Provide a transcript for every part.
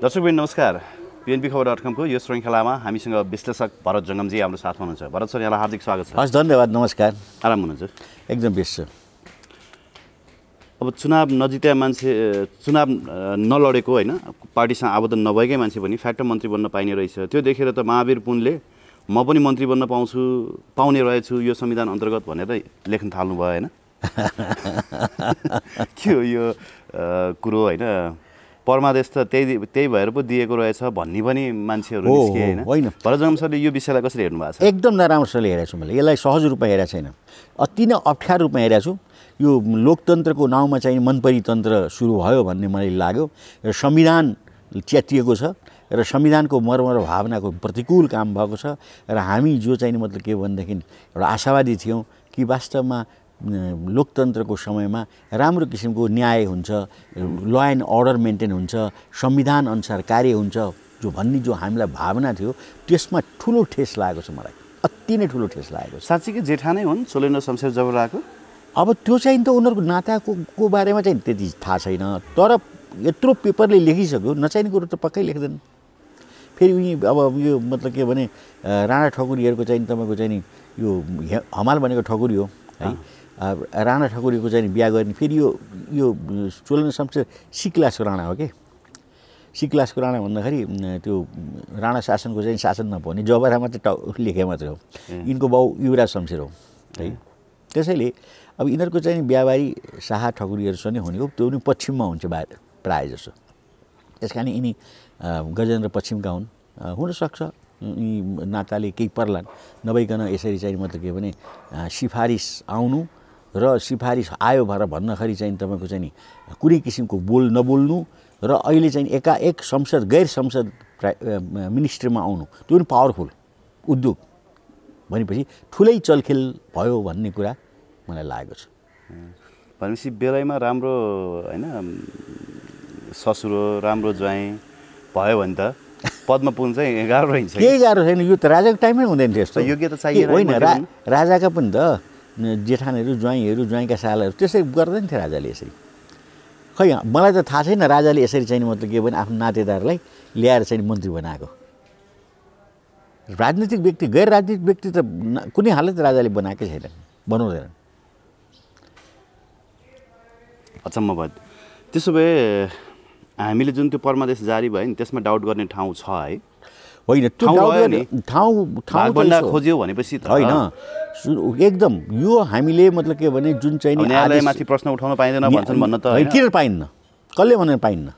दर्शकबिन नमस्कार पिएनपी खबर डट कमको यो श्रृङ्खलामा हामीसँग विश्लेषक भरत जङ्गमजी हाम्रो साथमा हुनुहुन्छ भरत सर यहाँलाई हार्दिक स्वागत छ हस् धन्यवाद नमस्कार आराम हुनुहुन्छ एकदम बेस्ट छ अब चुनाव नजित्या मान्छे चुनाव नलडेको होइन पार्टीसँग आवेदन नभएकै मान्छे पनि फ्याक्ट मन्त्री बन्न पाइने रहेछ त्यो देखेर त महावीर पुनले म पनि मन्त्री बन्न पाउँछु पाउने रहेछु यो संविधान अन्तर्गत भनेर लेख्न थाल्नुभयो होइन के हो यो कुरो होइन परमादेश त त्यही त्यही भएर पो दिएको रहेछ भन्ने पनि मान्छेहरू होइन भरत सरले यो विषयलाई कसरी हेर्नु भएको छ एकदम नराम्रोसँगले हेरेको छु मैले यसलाई सहज रूपमा हेरेको छैन अति नै अप्ठ्यारो रूपमा हेरेको छु यो लोकतन्त्रको नाउँमा चाहिँ मनपरितन्त्र सुरु भयो भन्ने मलाई लाग्यो र संविधान च्यातिएको छ र संविधानको मर्म र भावनाको प्रतिकूल काम भएको छ र हामी जो चाहिँ मतलब के भनेदेखि एउटा आशावादी थियौँ कि वास्तवमा लोकतन्त्रको समयमा राम्रो किसिमको न्याय हुन्छ ल एन्ड अर्डर मेन्टेन हुन्छ संविधान अनुसार कार्य हुन्छ जो भन्ने जो हामीलाई भावना थियो त्यसमा ठुलो ठेस लागेको छ मलाई अति नै ठुलो ठेस लागेको छ साँच्चीकै जेठा नै हुन् सोलेन्द्र शमशेर जबराको अब त्यो चाहिँ त उनीहरूको नाताको को बारेमा चाहिँ त्यति थाहा छैन तर यत्रो पेपरले लेखिसक्यो नचाहिने कुरो त पक्कै लेख्दैन फेरि उनी अब यो मतलब के भने राणा ठकुरीहरूको चाहिँ तपाईँको चाहिँ नि यो हमाल भनेको ठकुरी हो है राणा ठकुरीको चाहिँ बिहा गर्ने फेरि यो यो चोलन शमशेर सिक्लासको राणा हो कि सिक्लासको राणा भन्दाखेरि त्यो राणा शासनको चाहिँ शासन नपाउने जबरा मात्रै ट लेखे मात्रै हो यिनको बाउ युवराज शमशेर हो है त्यसैले अब यिनीहरूको चाहिँ बिहाबारी शाह ठकुरीहरूसँग नै हुने हो त्यो पनि पश्चिममा हुन्छ बा प्रायः जसो त्यस कारण यिनी गजेन्द्र पश्चिमका हुन् हुनसक्छ यी नाताले केही पर्लान् नभइकन यसरी चाहिँ मतलब के भने सिफारिस आउनु र सिफारिस आयो भनेर भन्दाखेरि चाहिँ तपाईँको चाहिँ कुनै किसिमको बोल नबोल्नु र अहिले चाहिँ एकाएक संसद गैर संसद मिनिस्ट्रीमा आउनु त्यो पनि पावरफुल उद्योग भनेपछि ठुलै चलखेल भयो भन्ने कुरा मलाई लागेको छ भनेपछि बेलैमा राम्रो होइन ससुरो राम्रो ज्वाइँ भयो भने त पदमा पुग्नु चाहिँ गाह्रो हुन्छ केही गाह्रो छैन यो त राजाको टाइममै हुँदैन योग्य त चाहियो होइन राजाका पनि त जेठानहरू ज्वाइँहरू ज्वाइँका सालाहरू त्यसरी गर्दैन थियो राजाले यसरी खै मलाई त थाहा छैन राजाले यसरी चाहिँ मतलब के भने आफ्नो नातेदारलाई ल्याएर चाहिँ मन्त्री बनाएको राजनीतिक व्यक्ति गैर राजनीतिक व्यक्ति त कुनै हालत राजाले बनाएकै छैन बनाउँदैन अचम्म भयो त्यसो भए हामीले जुन त्यो परमादेश जारी भयो नि त्यसमा डाउट गर्ने ठाउँ छ है होइन ठाउँ खोज्यो भनेपछि त होइन एकदम यो हामीले मतलब के भने जुन चाहिँ न्यायालयमाथि प्रश्न उठाउन पाइँदैन भन्छन् भन्न त किन पाइन्न कसले भनेर पाइन्न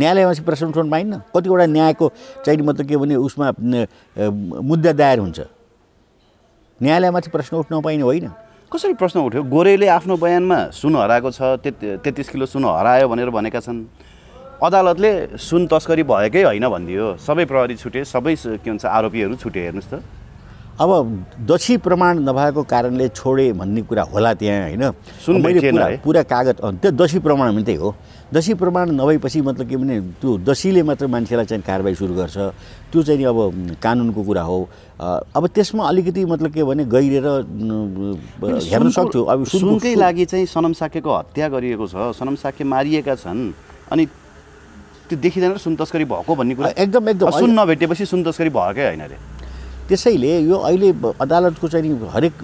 न्यायालयमाथि प्रश्न उठाउन पाइन्न कतिवटा न्यायको चाहिँ मतलब के भने उसमा मुद्दा दायर हुन्छ न्यायालयमाथि प्रश्न उठ्न पाइने होइन कसरी प्रश्न उठ्यो गोरेले आफ्नो बयानमा सुन हराएको छ तेत्तिस किलो सुन हरायो भनेर भनेका छन् अदालतले सुन तस्करी भएकै होइन भनिदियो सबै प्रहरी छुटे सबै के भन्छ आरोपीहरू छुटे हेर्नुहोस् त अब दक्षी प्रमाण नभएको कारणले छोडे भन्ने कुरा होला त्यहाँ होइन सुन मैले पुरा पुरा कागज त्यो दसी प्रमाण पनि त्यही हो दसी प्रमाण नभएपछि मतलब के भने त्यो दसीले मात्र मान्छेलाई चाहिँ कारवाही सुरु गर्छ त्यो चाहिँ अब कानुनको कुरा हो अब त्यसमा अलिकति मतलब के भने गहिरेर हेर्न सक्थ्यो अब सुनकै लागि चाहिँ सनम साक्यको हत्या गरिएको छ सनम साक्य मारिएका छन् अनि त्यो देखिँदैन सुन तस्करी भएको भन्ने कुरा एकदम एकदम सुन नभेटेपछि सुन तस्करी भएकै होइन अरे त्यसैले यो अहिले अदालतको चाहिँ हरेक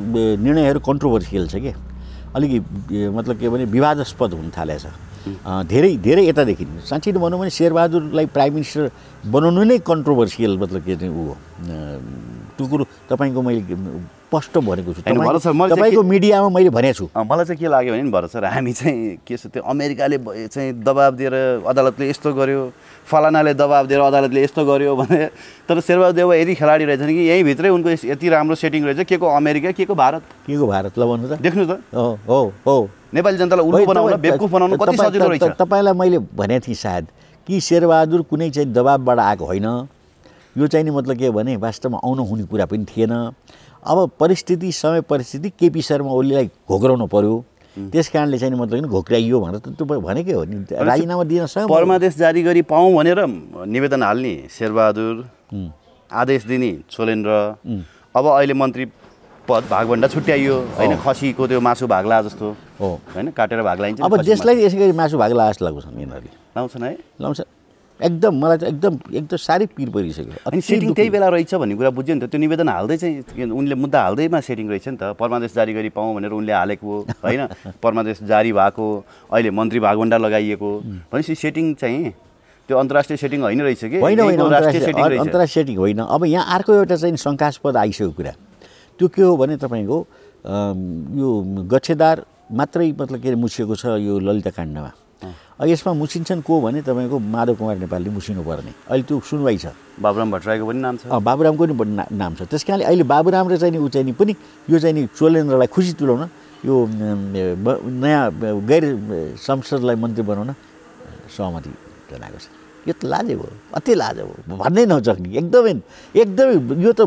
निर्णयहरू कन्ट्रोभर्सियल छ कि अलिकति मतलब के भने विवादस्पद हुन थालेछ धेरै धेरै यतादेखि साँच्ची भनौँ भने शेरबहादुरलाई प्राइम मिनिस्टर बनाउनु नै कन्ट्रोभर्सियल मतलब के चाहिँ ऊ कुरो तपाईँको मैले स्पष्ट भनेको छु तपाईँको मिडियामा मैले भनेको छु मलाई चाहिँ के लाग्यो भने नि भरत सर हामी चाहिँ के छ त्यो अमेरिकाले चाहिँ दबाब दिएर अदालतले यस्तो गर्यो फलानाले दबाब दिएर अदालतले यस्तो गर्यो भने तर शेरबहादुर देव यति खेलाडी रहेछन् कि यहीँभित्रै उनको यति राम्रो सेटिङ रहेछ के को अमेरिका के को भारत के को भारत ल भन्नु त देख्नु त हो हो नेपाली जनतालाई उल्लु बनाउन बेवकुफ बनाउनु कति सजिलो रहेछ तपाईँलाई मैले भनेको थिएँ सायद कि शेरबहादुर कुनै चाहिँ दबाबबाट आएको होइन यो चाहिँ नि मतलब के भने वास्तवमा आउनु हुने कुरा पनि थिएन अब परिस्थिति समय परिस्थिति केपी शर्मा ओलीलाई घोक्राउनु पऱ्यो त्यस कारणले चाहिँ मतलब घोक्राइयो भनेर त्यो भनेकै हो नि राजीनामा दिन सक्छ परमादेश जारी गरी पाउँ भनेर निवेदन हाल्ने शेरबहादुर आदेश दिने छोलेन्द्र अब अहिले मन्त्री पद भागभन्दा छुट्याइयो होइन खसीको त्यो मासु भाग्ला जस्तो हो होइन काटेर भाग लाइन्छ अब देशलाई यसै गरी मासु भाग जस्तो लाग्छ यिनीहरूले लाउँछन् है लाउँछ एकदम मलाई त एकदम एकदम साह्रै पिर परिसक्यो अनि सेटिङ त्यही बेला रहेछ भन्ने कुरा बुझ्यो नि त त्यो निवेदन हाल्दै चाहिँ उनले मुद्दा हाल्दैमा सेटिङ रहेछ नि त परमादेश जारी गरी पाउँ भनेर उनले हालेको होइन परमादेश जारी भएको अहिले मन्त्री भागवन्डा लगाइएको भनेपछि सेटिङ चाहिँ त्यो अन्तर्राष्ट्रिय सेटिङ होइन रहेछ कि होइन होइन अन्तर्राष्ट्रिय सेटिङ होइन अब यहाँ अर्को एउटा चाहिँ शङ्कास्पद आइसक्यो कुरा त्यो के हो भने तपाईँको यो गच्छेदार मात्रै मतलब के अरे मुछिएको छ यो ललिता काण्डमा यसमा मुसिन्छन् को भने तपाईँको माधव कुमार नेपालले मुसिनु पर्ने अहिले त्यो सुनवाई छ बाबुराम भट्टराईको पनि नाम छ बाबुरामको पनि नाम छ त्यस कारणले अहिले बाबुराम र चाहिँ ऊ चाहिँ नि पनि यो चाहिँ नि चोलेन्द्रलाई खुसी तुलाउन यो नयाँ गैर संसदलाई मन्त्री बनाउन सहमति जनाएको छ यो त लाज हो अति लाज हो भन्नै नसक्ने एकदमै एकदमै यो त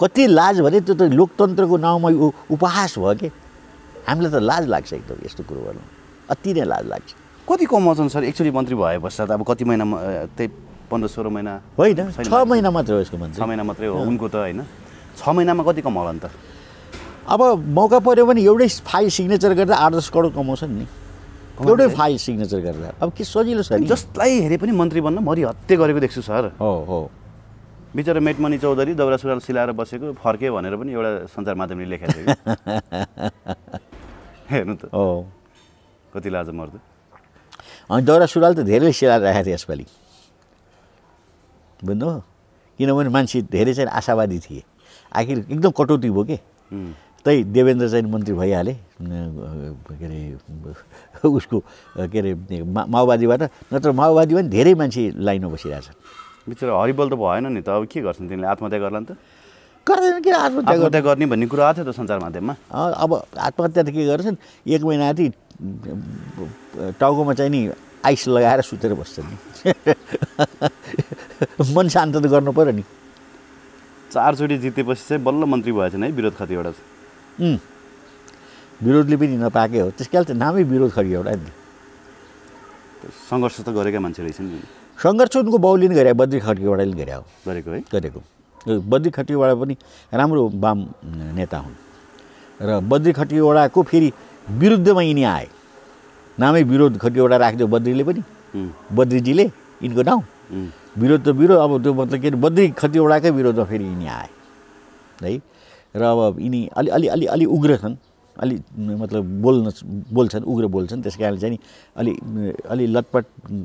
कति लाज भने त्यो त लोकतन्त्रको नाउँमा उपहास भयो कि हामीलाई त लाज लाग्छ एकदम यस्तो कुरो गर्नु अति नै लाज लाग्छ कति कमाउँछन् सर एक्चुली मन्त्री भए पश्चात अब कति महिना त्यही पन्ध्र सोह्र महिना होइन छ महिना मात्रै हो यसको मान्छे छ महिना मात्रै हो उनको त होइन छ महिनामा कति कमाउला नि त अब मौका पऱ्यो भने एउटै फाइल सिग्नेचर गर्दा आठ दस करोड कमाउँछ नि एउटै फाइल सिग्नेचर गर्दा अब के सजिलो छ जसलाई हेरे पनि मन्त्री बन्न मरि हत्या गरेको देख्छु सर हो हो बिचरा मेटमणि चौधरी दौरा सुरुवाल सिलाएर बसेको फर्के भनेर पनि एउटा सञ्चार माध्यमले लेखेको थियो हेर्नु त हो कति लाज मर्दो अनि दौरा सुरुवाल त धेरै सिलाएर राखेको थियो यसपालि हो किनभने मान्छे धेरै चाहिँ आशावादी थिए आखिर एकदम कटौती भयो कि त्यही देवेन्द्र चाहिँ मन्त्री भइहाले के अरे उसको के अरे माओवादीबाट नत्र माओवादी पनि धेरै मान्छे लाइनमा बसिरहेछ बिचरा हरिबल त भएन नि त अब के गर्छन् तिमीले आत्महत्या गर्ला नि त गर्दैन किन आत्महत्या गर्ने भन्ने कुरा आएको थियो त सञ्चार माध्यममा अब आत्महत्या त के गर्छन् एक महिना अति टाउकोमा चाहिँ नि आइस लगाएर सुतेर बस्छ नि मन शान्त त गर्नु पऱ्यो नि चारचोटि जितेपछि चाहिँ बल्ल मन्त्री भएछ है विरोध खति एउटा विरोधले पनि नपाएकै हो त्यस कारण त नामै विरोध खरि एउटा नि सङ्घर्ष त गरेकै मान्छे रहेछ नि सङ्घर्ष उनको बाउले नि गरे बद्री खड्केवाडाले गरे हो गरेको है गरेको बद्री खड्केवाडा पनि राम्रो वाम नेता हुन् र बद्री खटीवडाको फेरि विरुद्धमा यिनी आए नामै विरोध खटि एउटा राखिदियो बद्रीले पनि बद्रीजीले यिनको नाउँ विरोध त विरोध अब त्यो मतलब के अरे बद्री खतिवटाकै विरोधमा फेरि यिनी आए है र अब यिनी अलि अलि अलि अलि उग्र छन् अलि मतलब बोल्न बोल्छन् उग्र बोल्छन् त्यस कारणले चाहिँ नि अलि अलि लटपट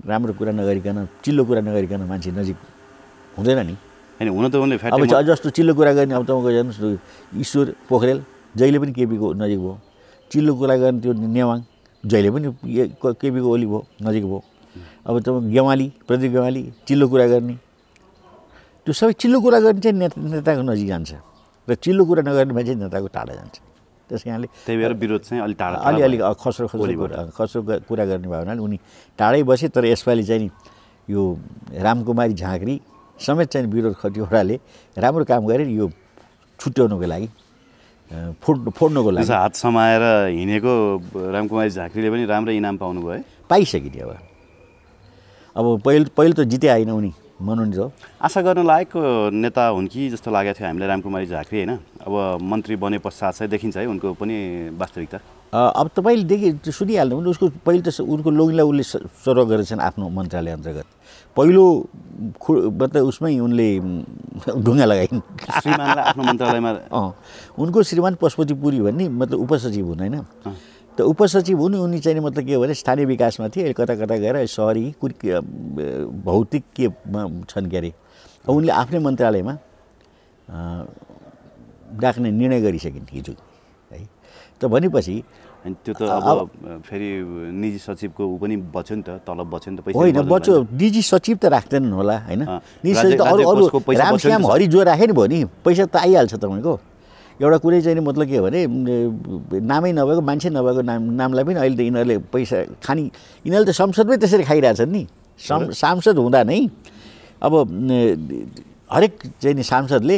राम्रो कुरा नगरिकन चिल्लो कुरा नगरिकन मान्छे नजिक हुँदैन नि होइन हुन त उनले अब जस्तो चिल्लो कुरा गर्ने अब तपाईँको हेर्नुहोस् ईश्वर पोखरेल जहिले पनि केपीको नजिक भयो चिल्लो कुरा गर्ने त्यो नेवाङ जहिले पनि केपीको ओली भयो नजिक भयो अब तपाईँ गेवाली प्रदीप गेवाली चिल्लो कुरा गर्ने त्यो सबै चिल्लो कुरा गर्ने चाहिँ नेता नेताको नजिक जान्छ र चिल्लो कुरा नगर्ने मान्छे नेताको टाढा जान्छ त्यस कारणले त्यही भएर विरोध चाहिँ अलिक टाढा अलिअलि खस्रो खस्रो खस्रो कुरा गर्ने भावनाले उनी टाढै बसे तर यसपालि चाहिँ नि यो रामकुमारी झाँक्री समेत चाहिँ विरोध खतिवडाले राम्रो काम गरेर यो छुट्याउनुको लागि फोड फोड्नुको लागि हात समाएर हिँडेको रामकुमारी झाँक्रीले पनि राम्रो इनाम पाउनु भयो पाइसक्यो नि अब अब पहिलो पहिलो त जिते आएन उनी मनोनित हो आशा गर्न लायकको नेता हुन् कि जस्तो लागेको थियो हामीलाई रामकुमारी झाँक्री होइन अब मन्त्री बने पश्चात चाहिँ देखिन्छ है उनको पनि वास्तविकता अब तपाईँले देखि सुनिहाल्नु उसको पहिले त उनको लोगीलाई उसले सर्व गरेछन् आफ्नो मन्त्रालय अन्तर्गत पहिलो खु मतलब उसमै उनले ढुङ्गा लगाइन् आफ्नो मन्त्रालयमा उनको श्रीमान पशुपति पुरी भन्ने मतलब उपसचिव हुन् होइन त उपसचिव हुन् उनी चाहिँ मतलब के भने स्थानीय विकासमा थिए अहिले कता कता गएर सहरी कुन भौतिक के छन् के अरे उनले आफ्नै मन्त्रालयमा राख्ने निर्णय गरिसकिन् हिजो है त भनेपछि अनि त्यो त अब फेरि निजी सचिवको ऊ पनि बच्यो नि त तलब बच्यो नि त पैसा होइन बच्यो निजी सचिव त राख्दैनन् होला होइन निजी सचिव त अरू अरू रामश्याम हरि जो राखे नि भयो नि पैसा त आइहाल्छ तपाईँको एउटा कुरै चाहिँ मतलब के हो भने नामै नभएको मान्छे नभएको नाम नामलाई पनि अहिले त यिनीहरूले पैसा खानी यिनीहरूले त संसदमै त्यसरी खाइरहेछन् नि सांसद हुँदा नै अब हरेक चाहिँ नि सांसदले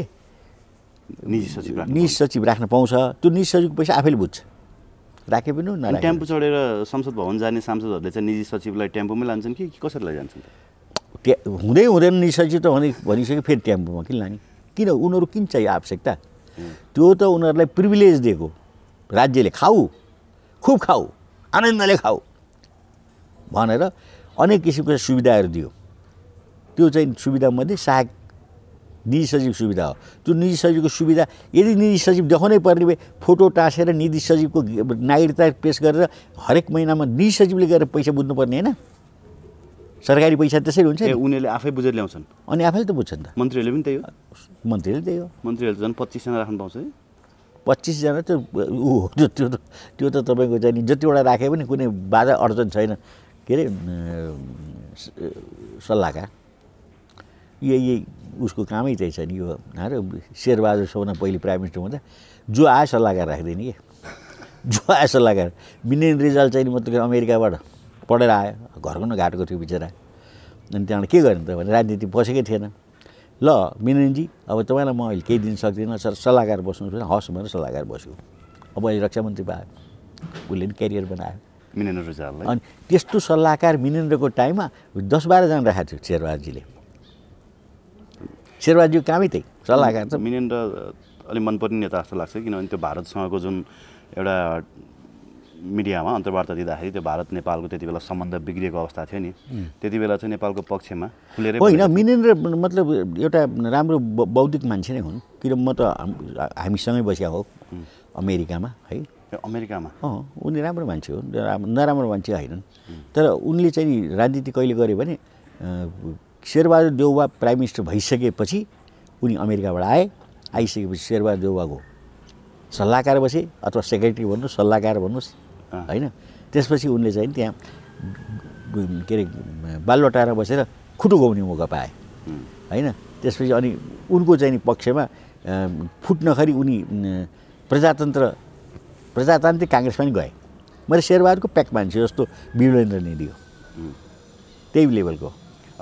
निजी सचिव निजी सचिव राख्न पाउँछ त्यो निजी सचिवको पैसा आफैले बुझ्छ राखे पनि टेम्पो चढेर संसद भवन जाने सांसदहरूले चाहिँ निजी सचिवलाई टेम्पोमै लान्छन् कि कसरी लैजान्छन् ट्या हुँदै हुँदैन निजी सचिव त भने भनिसक्यो फेरि टेम्पोमा किन लाने किन उनीहरू किन चाहियो आवश्यकता त्यो त उनीहरूलाई प्रिभिलेज दिएको राज्यले खाऊ खुब खाऊ आनन्दले खाऊ भनेर अनेक किसिमको सुविधाहरू दियो त्यो चाहिँ सुविधामध्ये सहायक निजी सचिव सुविधा हो त्यो निजी सचिवको सुविधा यदि निजी सचिव देखाउनै पर्ने भए फोटो टाँसेर निजी सचिवको नागरिकता पेस गरेर हरेक महिनामा निजी सचिवले गएर पैसा बुझ्नुपर्ने होइन सरकारी पैसा त्यसरी हुन्छ उनीहरूले आफै बुझेर ल्याउँछन् अनि आफैले त बुझ्छन् त मन्त्रीहरूले पनि त्यही हो मन्त्रीले त्यही हो मन्त्रीहरूले झन् पच्चिसजना राख्नु पाउँछ पच्चिसजना त्यो ऊ हो त्यो त्यो त त्यो त तपाईँको चाहिँ जतिवटा राखे पनि कुनै बाधा अडचन छैन के अरे सल्लाहकार यही यही उसको कामै चाहिँ छ नि यो हाम्रो शेरबहादुर सबभन्दा पहिले प्राइम मिनिस्टर हुँदा जो आयो सल्लाहकार राखिदिने कि जो आयो सल्लाहकार बिनेन रिजाल चाहिँ मतलब अमेरिकाबाट पढेर आयो घरको न घाटको थियो बिचरा अनि त्यहाँबाट के गर्ने त भने राजनीति बसेकै थिएन ल मिनेनजी अब तपाईँलाई म अहिले केही दिन सक्दिनँ सर सल्लाहकार बस्नु हस् भनेर सल्लाहकार बस्यो अब अहिले रक्षा मन्त्री पायो उसले पनि क्यारियर बनायो मिनेन्द्र अनि त्यस्तो सल्लाहकार मिनेन्द्रको टाइममा दस बाह्रजना राखेको थियो शेरबहादुरजीले शेरबहादज्यू कामै त्यही सल्लाहकार छ मिनेन्द्र अलिक मनपर्ने नेता जस्तो लाग्छ किनभने त्यो भारतसँगको जुन एउटा मिडियामा अन्तर्वार्ता दिँदाखेरि त्यो भारत नेपालको त्यति बेला सम्बन्ध बिग्रिएको अवस्था थियो नि त्यति बेला चाहिँ नेपालको पक्षमा खुलेर होइन मिनेन्द्र मतलब एउटा राम्रो बौद्धिक मान्छे नै हुन् किन म त हामीसँगै बसिया हो अमेरिकामा है अमेरिकामा अँ उनी राम्रो मान्छे हो नराम्रो मान्छे होइनन् तर उनले चाहिँ राजनीति कहिले गर्यो भने शेरबहादुर देउवा प्राइम मिनिस्टर भइसकेपछि उनी अमेरिकाबाट आए आइसकेपछि शेरबहादुर देउवाको सल्लाहकार बसे अथवा सेक्रेटरी भन्नु सल्लाहकार भन्नुहोस् होइन त्यसपछि उनले चाहिँ त्यहाँ के अरे बालुवाटारा बसेर खुटु गाउने मौका पाए होइन त्यसपछि अनि उनको चाहिँ पक्षमा नखरी उनी प्रजातन्त्र प्रजातान्त्रिक काङ्ग्रेसमा पनि गए मैले शेरबहादुरको प्याक मान्छु जस्तो बिरेन्द्र नेदी हो त्यही लेभलको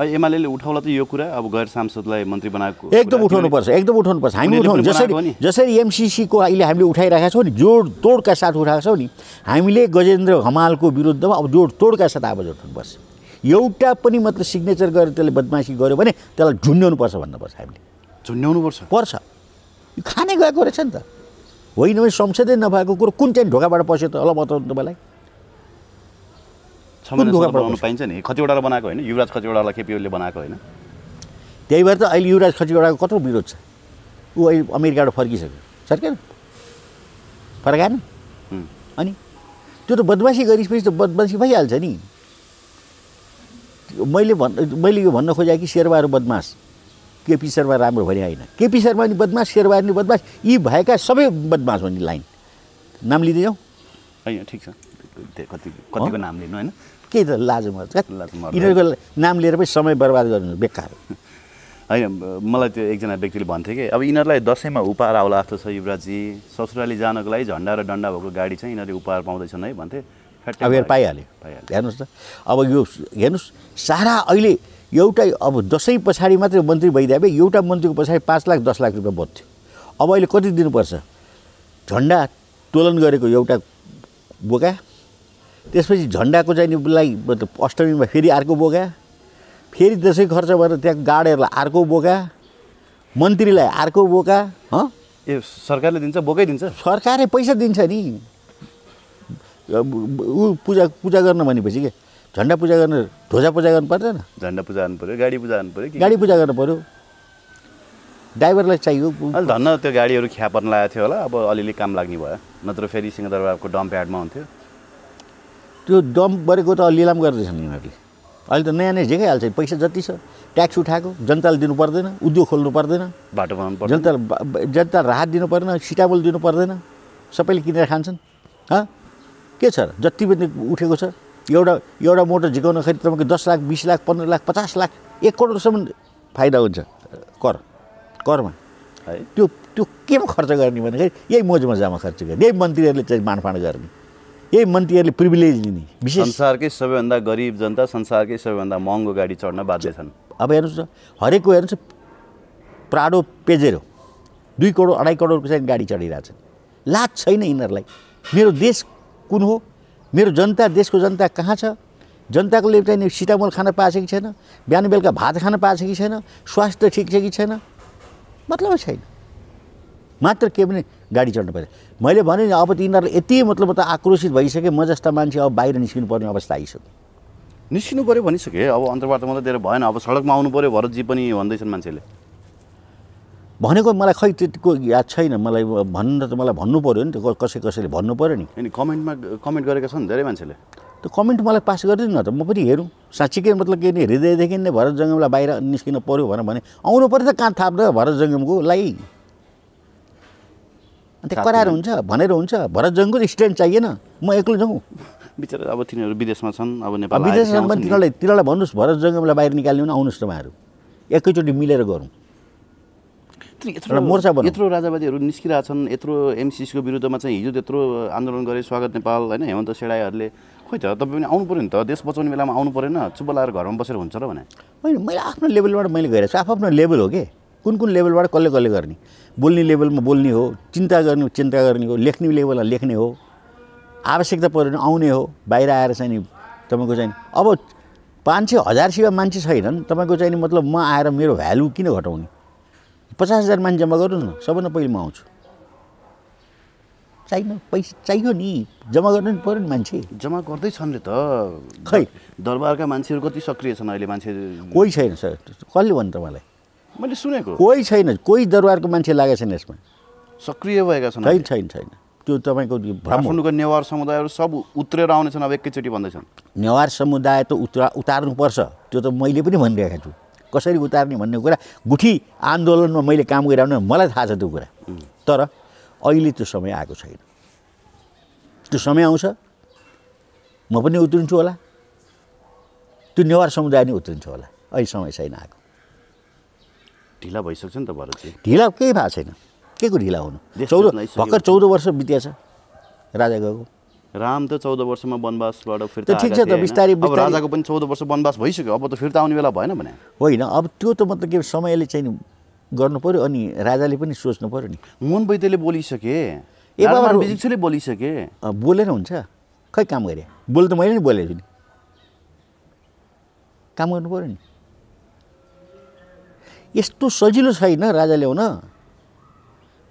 एमाले उठाउला त यो कुरा अब गैर सांसदलाई मन्त्री बनाएको एकदम उठाउनुपर्छ एकदम उठाउनुपर्छ हामी उठाउनु जसरी जसरी एमसिसीको अहिले हामीले उठाइरहेका छौँ नि जोड तोडका साथ उठाएका छौँ नि हामीले गजेन्द्र हमालको विरुद्धमा अब जोड तोडका साथ आवाज उठाउनुपर्छ एउटा पनि मतलब सिग्नेचर गरेर त्यसले बदमासी गऱ्यो भने त्यसलाई झुन्ड्याउनुपर्छ भन्नुपर्छ हामीले झुन्ड्याउनुपर्छ पर्छ यो खाने गएको रहेछ नि त होइन भने संसदै नभएको कुरो कुन चाहिँ ढोकाबाट पस्यो त होला बताउनु तपाईँलाई बनाउनु पाइन्छ नि खतिवडालाई बनाएको होइन युवराज खतिवडालाई केपिओले बनाएको होइन त्यही भएर त अहिले युवराज खतिवडाको कत्रो विरोध छ ऊ अहिले अमेरिकाबाट फर्किसक्यो फर्केन फर्काएन अनि त्यो त बदमासी गरिसकेपछि त बदमासी भइहाल्छ नि मैले भन् मैले यो भन्न खोजेँ कि शेरबहादुर बदमास केपी शर्मा राम्रो भने होइन केपी शर्मा नि बदमास शेरबहादुर नि बदमास यी भएका सबै बदमास हो नि लाइन नाम लिँदै जाउँ होइन ठिक छ कति कतिको नाम लिनु होइन के त लाज मर्छ यिनीहरूको नाम लिएर पनि समय बर्बाद गर्नु बेकार होइन मलाई त्यो एकजना व्यक्तिले भन्थ्यो कि अब यिनीहरूलाई दसैँमा उपहार आउला जस्तो छ युवराजी ससुराली जानको लागि झन्डा र डन्डा भएको गाडी चाहिँ यिनीहरूले उपहार पाउँदैछन् है भन्थे अब यहाँ पाइहाल्यो पाइहाल्यो हेर्नुहोस् त अब यो हेर्नुहोस् सारा अहिले एउटै अब दसैँ पछाडि मात्रै मन्त्री भइदिए एउटा मन्त्रीको पछाडि पाँच लाख दस लाख रुपियाँ बज्थ्यो अब अहिले कति दिनुपर्छ झन्डा तोलन गरेको एउटा बोका त्यसपछि झन्डाको चाहिँ उसलाई अष्टमीमा फेरि अर्को बोका फेरि त्यसै खर्च भएर त्यहाँ गाडहरूलाई अर्को बोका मन्त्रीलाई अर्को बोका हँ ए सरकारले दिन्छ बोकै दिन्छ सरकारले पैसा दिन्छ नि ऊ पूजा पूजा गर्न भनेपछि के झन्डा पूजा गर्न ढोजा पूजा गर्नु पर्दैन झन्डा पूजा गर्नु पऱ्यो गाडी पूजा गर्नु पऱ्यो गाडी पूजा गर्नु पऱ्यो ड्राइभरलाई चाहियो धन्न त्यो गाडीहरू ख्या पर्न लागेको थियो होला अब अलिअलि काम लाग्ने भयो नत्र फेरि सिंहदरबारको डम्प यार्डमा हुन्थ्यो त्यो डम्प गरेको त लिलाम गर्दैछन् यिनीहरूले अहिले त नयाँ नयाँ झिकाइहाल्छ पैसा जति छ ट्याक्स उठाएको जनताले दिनु पर्दैन उद्योग खोल्नु पर्दैन बाटो बनाउनु पर्दैन जनता जनता राहत दिनु पर्दैन सिटाबोल दिनु पर्दैन सबैले किनेर खान्छन् हँ के छ जति पनि उठेको छ एउटा एउटा मोटर झिकाउँदाखेरि तपाईँको दस लाख बिस लाख पन्ध्र लाख पचास लाख एक करोडसम्म फाइदा हुन्छ कर करमा है त्यो त्यो केमा खर्च गर्ने भन्दाखेरि यही मोज मजामा खर्च गर्ने यही मन्त्रीहरूले चाहिँ बाँडफाँड गर्ने यही मन्त्रीहरूले प्रिभिलेज लिने विशेष संसारकै सबैभन्दा गरिब जनता संसारकै सबैभन्दा महँगो गाडी चढ्न बाध्य छन् अब हेर्नुहोस् न हरेकको हेर्नुहोस् प्राडो पेजेरो दुई करोड अढाई करोडको चाहिँ गाडी चढिरहेछन् लाज छैन यिनीहरूलाई मेरो देश कुन हो मेरो जनता देशको जनता कहाँ छ जनताकोले चाहिँ सिटामोल खान पाएको कि छैन बिहान बेलुका भात खान पाएको कि छैन स्वास्थ्य ठिक छ कि छैन मतलब छैन मात्र के पनि गाडी चढ्नु पऱ्यो मैले भने नि अब तिनीहरूले यति मतलब त आक्रोशित भइसकेँ म जस्ता मान्छे अब बाहिर निस्किनु पर्ने अवस्था आइसक्यो निस्किनु पऱ्यो भनिसकेँ अब अन्तर्वार्ता मात्रै धेरै भएन अब सडकमा आउनु पऱ्यो भरत जी पनि भन्दैछन् मान्छेले भनेको मलाई खै त्यतिको याद छैन मलाई भन्नु त मलाई भन्नु पऱ्यो नि त्यो कसै कसैले भन्नु पऱ्यो नि अनि कमेन्टमा कमेन्ट गरेका छन् धेरै मान्छेले त्यो कमेन्ट मलाई पास गरिदिनु न त म पनि हेरौँ साँच्चीकै मतलब के अरे हृदयदेखि नै भरत जङ्गमलाई बाहिर निस्किनु पऱ्यो भनेर भने आउनु पऱ्यो त कहाँ थाप्दा भरत जङ्गमको लागि अन्त कराएर हुन्छ भनेर हुन्छ भरत जङ्गको स्टुडेन्ट चाहिएन म एक्लो जाउँ बिचरा अब तिनीहरू विदेशमा छन् अब नेपाल विदेशमा पनि तिनीहरूलाई तिनीहरूलाई भन्नुहोस् भरत जङ्गमलाई बाहिर निकाल्नु न आउनुहोस् तपाईँहरू एकैचोटि मिलेर गरौँ मोर्चा यत्रो राजावादीहरू छन् यत्रो एमसिसीको विरुद्धमा चाहिँ हिजो त्यत्रो आन्दोलन गरे स्वागत नेपाल होइन हेमन्त सेडाईहरूले खोइ त तपाईँ पनि आउनु पऱ्यो नि त देश बचाउने बेलामा आउनु परेन चुप्प लाएर घरमा बसेर हुन्छ र भने होइन मैले आफ्नो लेभलबाट मैले गइरहेको छु आफ्नो लेभल हो कि कुन कुन लेभलबाट कसले कसले गर्ने बोल्ने लेभलमा बोल्ने हो चिन्ता गर्ने चिन्ता गर्ने हो लेख्ने लेभलमा लेख्ने हो आवश्यकता पऱ्यो भने आउने हो बाहिर आएर चाहिँ नि तपाईँको चाहिँ अब पाँच सय हजार सिवा मान्छे छैनन् तपाईँको चाहिँ नि मतलब म आएर मेरो भ्यालु किन घटाउने पचास हजार मान्छे जम्मा गर्नुहोस् न सबभन्दा पहिले म आउँछु चाहिँ पैसा चाहियो नि जम्मा गर्नु पऱ्यो नि मान्छे जम्मा गर्दैछन् नि त खै दरबारका मान्छेहरू कति सक्रिय छन् अहिले मान्छे कोही छैन सर कसले भन्नु तपाईँलाई मैले सुनेको कोही छैन कोही दरबारको मान्छे लागेको छैन यसमा सक्रिय भएका छन् छैन छैन छैन त्यो तपाईँको काठमाडौँको नेवार समुदायहरू सब उत्रेर आउनेछन् अब एकैचोटि भन्दैछन् नेवार समुदाय त उत्र उतार्नुपर्छ त्यो त मैले पनि भनिरहेको छु कसरी उतार्ने भन्ने कुरा गुठी आन्दोलनमा मैले काम गरिरहनु मलाई थाहा छ त्यो कुरा तर अहिले त्यो समय आएको छैन त्यो समय आउँछ म पनि उत्रिन्छु होला त्यो नेवार समुदाय नै उत्रिन्छु होला अहिले समय छैन आएको ढिला भइसक्छ नि त भरत ढिला केही भएको छैन के को ढिला हुनु चौध भर्खर चौध वर्ष छ राजा गएको राम त चौध वर्षमा वनवासबाट फिर्ता ठिक छ त बिस्तारै राजाको पनि चौध वर्ष वनवास भइसक्यो अब त फिर्ता आउने बेला भएन भने होइन अब त्यो त मतलब के समयले चाहिँ गर्नु पऱ्यो अनि राजाले पनि सोच्नु पऱ्यो नि मोहन वैद्यले बोलिसके ए बाबाले बोलिसके बोलेर हुन्छ खै काम गरेँ बोल त मैले नि बोलेको छु नि काम गर्नु पऱ्यो नि यस्तो सजिलो छैन राजा ल्याउन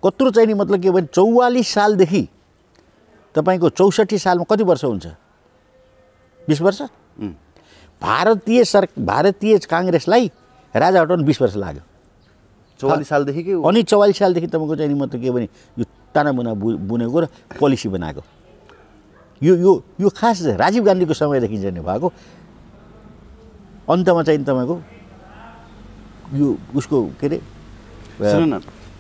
कत्रो चाहिने मतलब के भने चौवालिस सालदेखि तपाईँको चौसठी सालमा कति वर्ष हुन्छ बिस वर्ष भारतीय सर भारतीय काङ्ग्रेसलाई राजा हटाउनु बिस वर्ष लाग्यो चौवालिस सालदेखि के अनि चौवालिस सालदेखि तपाईँको चाहिँ मतलब के भने यो बुना बु बुनेको र पोलिसी बनाएको यो यो यो खास राजीव गान्धीको समयदेखि चाहिँ भएको अन्तमा चाहिँ तपाईँको यो उसको के अरे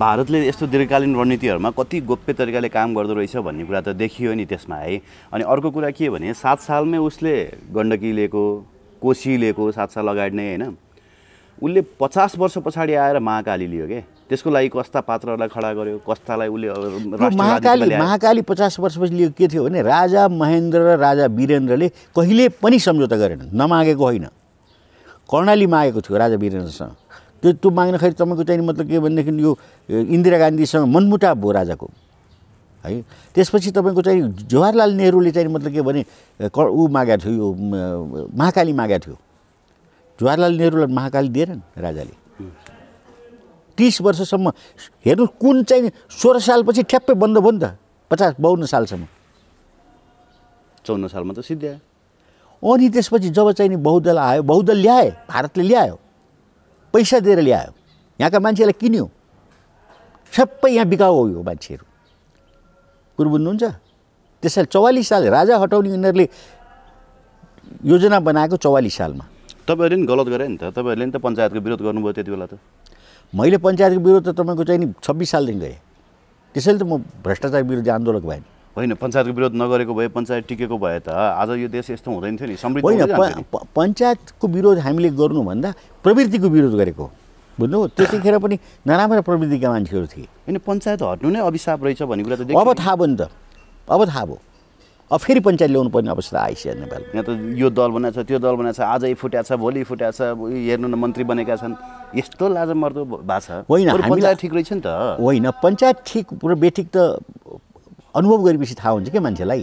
भारतले यस्तो दीर्घकालीन रणनीतिहरूमा कति गोप्य तरिकाले काम गर्दो रहेछ भन्ने कुरा त देखियो नि त्यसमा है अनि अर्को कुरा के भने सात सालमै उसले गण्डकी लिएको कोसी लिएको सात साल अगाडि नै होइन उसले पचास वर्ष पछाडि आएर महाकाली लियो क्या त्यसको लागि कस्ता पात्रहरूलाई खडा गर्यो कस्तालाई उसले महाकाली महाकाली पचास वर्षपछि लिएको के थियो भने राजा महेन्द्र र राजा वीरेन्द्रले कहिले पनि सम्झौता गरेन नमागेको होइन कर्णाली मागेको थियो राजा वीरेन्द्रसँग त्यो त्यो माग्दाखेरि तपाईँको चाहिँ मतलब के भनेदेखि यो इन्दिरा गान्धीसँग मनमुटा भयो राजाको है त्यसपछि तपाईँको चाहिँ जवाहरलाल नेहरूले चाहिँ मतलब के भने क ऊ मागेको थियो यो महाकाली मागेको थियो जवाहरलाल नेहरूलाई महाकाली दिएनन् राजाले तिस वर्षसम्म हेर्नु कुन चाहिँ सोह्र सालपछि ठ्याप्पै बन्द भयो नि त पचास बाहन्न सालसम्म चौन्न सालमा त सिद्ध्यायो अनि त्यसपछि जब चाहिँ बहुदल आयो बहुदल ल्याए भारतले ल्यायो पैसा दिएर ल्यायो यहाँका मान्छेलाई किन्यो सबै यहाँ बिकाउ हो यो मान्छेहरू कुरो बुझ्नुहुन्छ त्यसैले चौवालिस साल राजा हटाउने यिनीहरूले योजना बनाएको चौवालिस सालमा तपाईँहरूले नि गलत गरे नि त तपाईँहरूले नि त पञ्चायतको विरोध गर्नुभयो त्यति बेला त मैले पञ्चायतको विरोध त तपाईँको चाहिँ नि छब्बिस सालदेखि गएँ त्यसैले त म भ्रष्टाचार विरोधी आन्दोलक भएँ होइन पञ्चायतको विरोध नगरेको भए पञ्चायत टिकेको भए त आज यो देश यस्तो हुँदैन थियो नि समृद्ध होइन पञ्चायतको विरोध हामीले गर्नुभन्दा प्रवृत्तिको विरोध गरेको बुझ्नु त्यतिखेर पनि नराम्रा प्रवृत्तिका मान्छेहरू थिए होइन पञ्चायत हट्नु नै अभिशाप रहेछ भन्ने कुरा त अब थाहा भयो नि त अब थाहा भयो अब फेरि पञ्चायत ल्याउनु पर्ने अवस्था आइसक्यो नेपाल यहाँ त यो दल बनाएको छ त्यो दल बनाएको छ आज फुट्या छ भोलि फुट्या छ हेर्नु न मन्त्री बनेका छन् यस्तो लाजमर्दो भएको छ होइन ठिक रहेछ नि त होइन पञ्चायत ठिक बेठिक त अनुभव गरेपछि थाहा हुन्छ क्या मान्छेलाई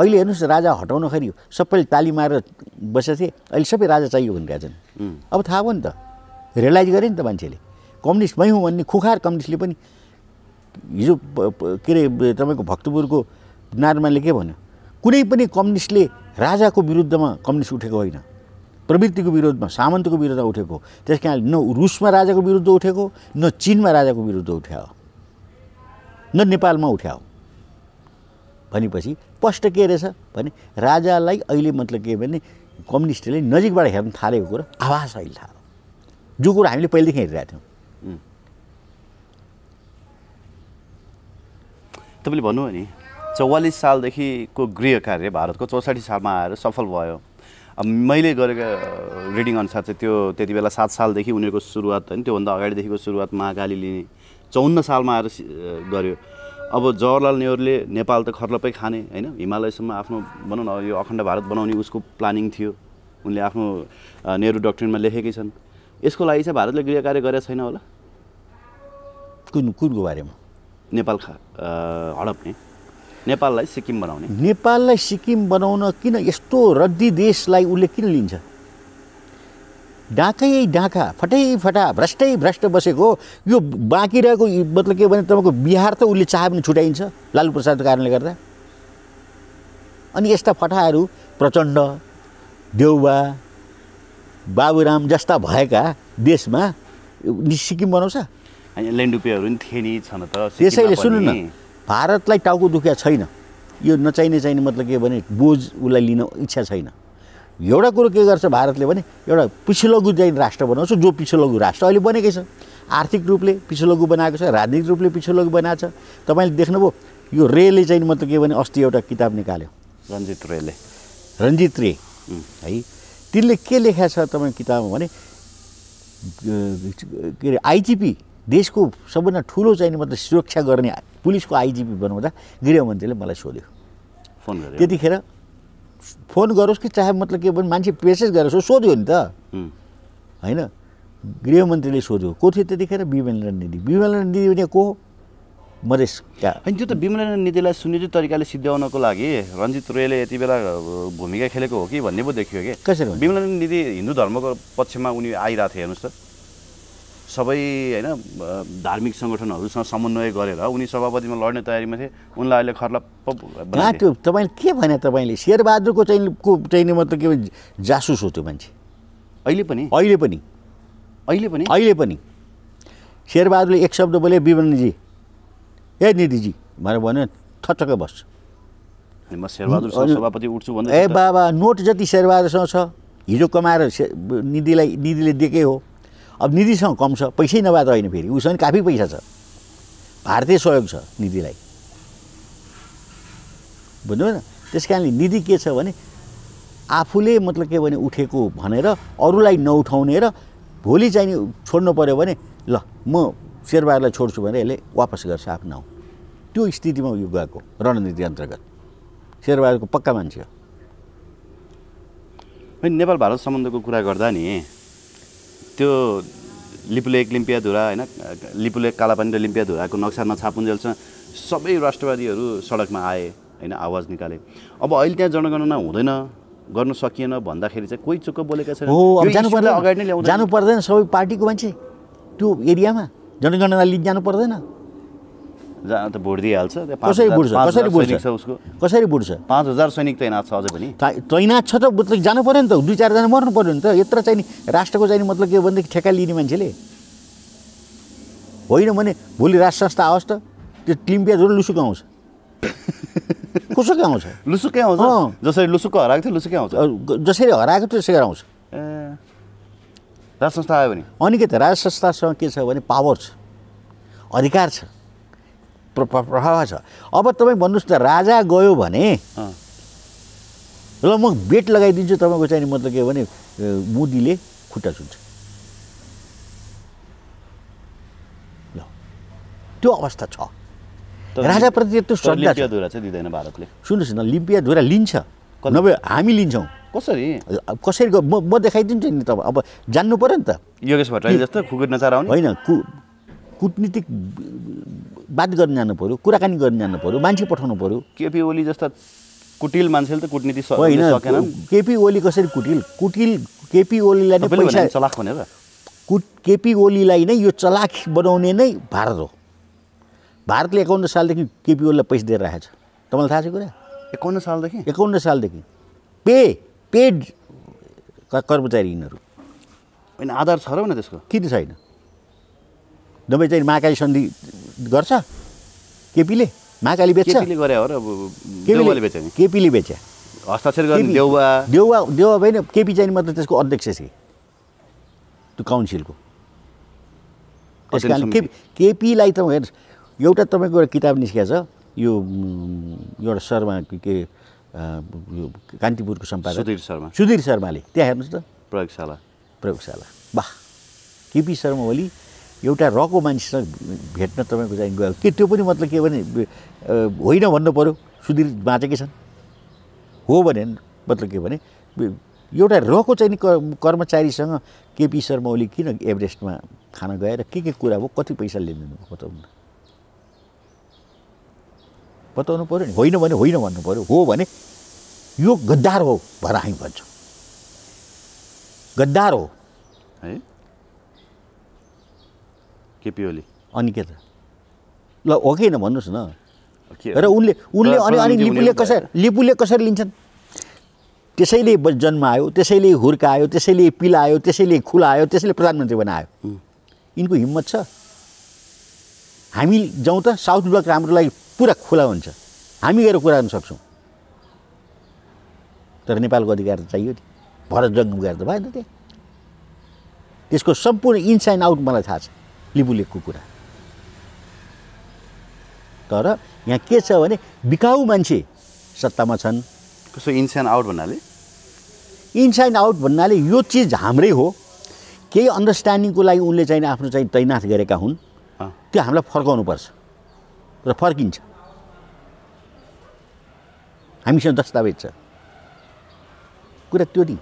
अहिले हेर्नुहोस् राजा हटाउन खरि सबैले ताली मारेर बसेको थिए अहिले सबै राजा चाहियो भनेका छन् अब थाहा भयो नि त रियलाइज गरे नि त मान्छेले कम्युनिस्टमै हुँ भन्ने खुखार कम्युनिस्टले पनि हिजो के अरे तपाईँको भक्तपुरको नारमाले के भन्यो कुनै पनि कम्युनिस्टले राजाको विरुद्धमा कम्युनिस्ट उठेको होइन प्रवृत्तिको विरोधमा सामन्तको विरुद्धमा उठेको त्यस कारण न रुसमा राजाको विरुद्ध उठेको न चिनमा राजाको विरुद्ध उठ्यायो न नेपालमा उठ्यायो भनेपछि स्पष्ट के रहेछ भने राजालाई अहिले मतलब के भने कम्युनिस्टले नजिकबाट हेर्न थालेको कुरो आभास अहिले थाहा जो कुरो हामीले पहिलेदेखि हेरिरहेको थियौँ तपाईँले भन्नु नि चौवालिस सालदेखिको गृह कार्य भारतको चौसाठी सालमा आएर सफल भयो अब मैले गरेको रिडिङ अनुसार चाहिँ त्यो त्यति बेला सात सालदेखि उनीहरूको सुरुवात होइन त्योभन्दा अगाडिदेखिको सुरुवात महाकाली लिने चौन्न सालमा आएर गऱ्यो अब जवाहरलाल नेहरूले नेपाल त खर्लपै खाने होइन हिमालयसम्म आफ्नो भनौँ न यो अखण्ड भारत बनाउने उसको प्लानिङ थियो उनले आफ्नो नेहरू डक्ट्रिनमा लेखेकै छन् यसको लागि चाहिँ भारतले गृह कार्य गरेका छैन होला कुन कुनको बारेमा नेपाल खा हडप्ने नेपाललाई सिक्किम बनाउने नेपाललाई सिक्किम बनाउन किन यस्तो रद्दी देशलाई उसले किन लिन्छ डाँकै डाँका फटा भ्रष्टै भ्रष्ट बसेको यो बाँकी रहेको मतलब के भने तपाईँको बिहार त उसले चाहे पनि छुट्याइन्छ लालु प्रसादको कारणले गर्दा अनि यस्ता फटाहरू प्रचण्ड देउबा बाबुराम जस्ता भएका देशमा सिक्किम बनाउँछ लेन्डुपेहरू पनि थिए नि छन् त त्यसैले सुन्नु न भारतलाई टाउको दुखिया छैन यो नचाहिने चाहिने मतलब के भने बोझ उसलाई लिन इच्छा छैन एउटा कुरो के गर्छ भारतले भने एउटा पिछलगु चाहिँ राष्ट्र बनाउँछ जो पिछलगु राष्ट्र अहिले बनेकै छ आर्थिक रूपले पिछलगु बनाएको छ राजनीतिक रूपले पिछलगु बनाएको छ तपाईँले देख्नुभयो यो रेले चाहिँ मतलब के भने अस्ति एउटा किताब निकाल्यो रन्जित रेले रन्जित रे है तिनले के लेखाएको छ तपाईँको किताबमा भने के अरे आइजिपी देशको सबभन्दा ठुलो चाहिँ मतलब सुरक्षा गर्ने पुलिसको आइजिपी बनाउँदा गृहमन्त्रीले मलाई सोध्यो फोन त्यतिखेर फोन गरोस् कि चाहे मतलब के भने मान्छे पेसेज गरेर सोध्यो नि त होइन गृहमन्त्रीले सोध्यो को थियो त्यतिखेर विमलेन्द्र निधि विमलेन्द्र निधि भने को मधेसका होइन त्यो त विमलेन्द्र निधिलाई सुनियोजित तरिकाले सिद्ध्याउनको लागि रञ्जित रोयले यति बेला भूमिका खेलेको हो कि भन्ने पो देखियो कि कसरी विमलेन्द्र निधि हिन्दू धर्मको पक्षमा उनी आइरहेको थियो हेर्नुहोस् त सबै होइन धार्मिक सङ्गठनहरूसँग समन्वय गरेर उनी सभापतिमा लड्ने तयारीमा थिए उनलाई अहिले खर्लप त्यो तपाईँले के भने तपाईँले शेरबहादुरको चाहिँ को चाहिँ मतलब के जासुस हो त्यो मान्छे अहिले पनि अहिले पनि अहिले पनि अहिले पनि शेरबहादुरले एक शब्द बोले विवरणजी ए निधिजी भनेर भन्यो थचक्क बस्छ सभापति उठ्छु ए बाबा नोट जति शेरबहादुरसँग छ हिजो कमाएर निधिलाई निधिले दिएकै हो अब निधिसँग कम छ पैसै नभए त होइन फेरि उसँग काफी पैसा छ भारतीय सहयोग छ निधिलाई बुझ्नुभयो न त्यस कारणले निधि के छ भने आफूले मतलब के भने उठेको भनेर अरूलाई नउठाउने र भोलि चाहिँ छोड्नु पऱ्यो भने ल म सेयर छोड्छु भने यसले वापस गर्छ आफ्नो नाउँ त्यो स्थितिमा यो गएको रणनीति अन्तर्गत सेयर पक्का मान्छे हो नेपाल भारत सम्बन्धको कुरा गर्दा नि त्यो लिपुलेक धुरा होइन लिपुलेक कालापानी र धुराको नक्सा नछापुन्जेलसँग सबै राष्ट्रवादीहरू सडकमा आए होइन आवाज निकाले अब अहिले त्यहाँ जनगणना हुँदैन गर्न सकिएन भन्दाखेरि चाहिँ कोही चुक्क बोलेका छैन जानु पर्दैन सबै पार्टीको मान्छे त्यो एरियामा जनगणना लिन जानु पर्दैन जान त भोट दिइहाल्छ कसरी कसरी उसको कसरी पाँच सैनिक तैनात छ अझै पनि तैनात छ त मतलब जानु पऱ्यो नि त दुई चारजना मर्नु पऱ्यो नि त यत्र चाहिँ राष्ट्रको चाहिँ मतलब के भनेदेखि ठेका लिने मान्छेले होइन भने भोलि राष्ट्र संस्था आओस् त त्यो लिम्पियाजहरू लुसुक आउँछ कसुकै आउँछ लुसुकै आउँछ जसरी लुसुक हराएको थियो लुसुकै आउँछ जसरी हराएको थियो त्यसै आउँछ राज संस्था आयो भने अनि के त राज संस्थासँग के छ भने पावर छ अधिकार छ प्रभाव छ अब तपाईँ भन्नुहोस् न राजा गयो भने ल म बेट लगाइदिन्छु तपाईँको चाहिँ मतलब के भने मोदीले खुट्टा चुन्छ ल त्यो अवस्था छ राजाप्रति त्यो श्रद्धा दिँदैन भारतले सुन्नुहोस् न लिम्पिया धुरा लिन्छ नभए हामी लिन्छौँ कसरी कसरी म म देखाइदिन्छु नि तपाईँ अब जान्नु पऱ्यो नि त योगेश भट्टराई जस्तो खुकुर नचार होइन कुटनीतिक बात गर्न जानु पऱ्यो कुराकानी गर्न जानु पऱ्यो मान्छे पठाउनु पऱ्यो केपी ओली जस्ता कुटिल मान्छेले त कुटनीति होइन केपी ओली कसरी कुटिल कुटिल केपी ओलीलाई नै पैसा चलाख भनेर कुट केपी ओलीलाई नै यो चलाख बनाउने नै भारत हो भारतले एकाउन्न सालदेखि केपी ओलीलाई पैसा दिएर राखेको छ तपाईँलाई थाहा छ कुरा एकाउन्न सालदेखि एकाउन्न सालदेखि पे पेड कर्मचारी यिनीहरू होइन आधार छ र भने त्यसको किन छैन नभए चाहिँ महाकाली सन्धि गर्छ केपीले महाकाली बेच्छ केपीले केपीले बेच्छ हस्ताक्षर देउवा देउवा भएन केपी चाहिँ मात्र त्यसको अध्यक्ष थिए त्यो काउन्सिलको त्यस कारण के केपीलाई त हेर्नुहोस् एउटा तपाईँको एउटा किताब निस्केको छ यो एउटा शर्मा के कान्तिपुरको सम्पादक सुधीर शर्मा सुधीर शर्माले त्यहाँ हेर्नुहोस् त प्रयोगशाला प्रयोगशाला वाह केपी शर्मा ओली एउटा रको मान्छेसँग भेट्न तपाईँको चाहिँ गयो के त्यो पनि मतलब के भने होइन भन्नु पऱ्यो सुधीर बाँचेकै छन् हो भने मतलब के भने एउटा रको चाहिँ नि कर्मचारीसँग केपी शर्मा ओली किन एभरेस्टमा खान गएर के के कुरा भयो कति पैसा लिनु बताउनु बताउनु पऱ्यो नि होइन भने होइन भन्नु पऱ्यो हो भने यो गद्दार हो भनेर हामी भन्छौँ गद्दार हो है केपी ओली त ल हो न भन्नुहोस् न र उनले उनले अनि अनि लिपुले कसरी लिपुले कसरी लिन्छन् त्यसैले जन्म आयो त्यसैले हुर्कायो त्यसैले आयो त्यसैले खुला आयो त्यसैले प्रधानमन्त्री बनायो यिनको हिम्मत छ हामी जाउँ त साउथ ब्लक हाम्रो लागि पुरा खुला हुन्छ हामी गएर कुरा गर्न सक्छौँ तर नेपालको अधिकार त चाहियो नि भरत जङ्गम गएर त भएन त्यसको सम्पूर्ण इन्साइन आउट मलाई थाहा छ लिपुलेखको कुरा तर यहाँ के छ भने बिकाउ मान्छे सत्तामा छन् कसो इन्साइन आउट भन्नाले इन्साइन आउट भन्नाले यो चिज हाम्रै हो केही अन्डरस्ट्यान्डिङको लागि उनले चाहिँ आफ्नो चाहिँ तैनाथ गरेका हुन् त्यो हामीलाई फर्काउनु पर्छ र फर्किन्छ हामीसँग दस्तावेज छ कुरा त्यो नि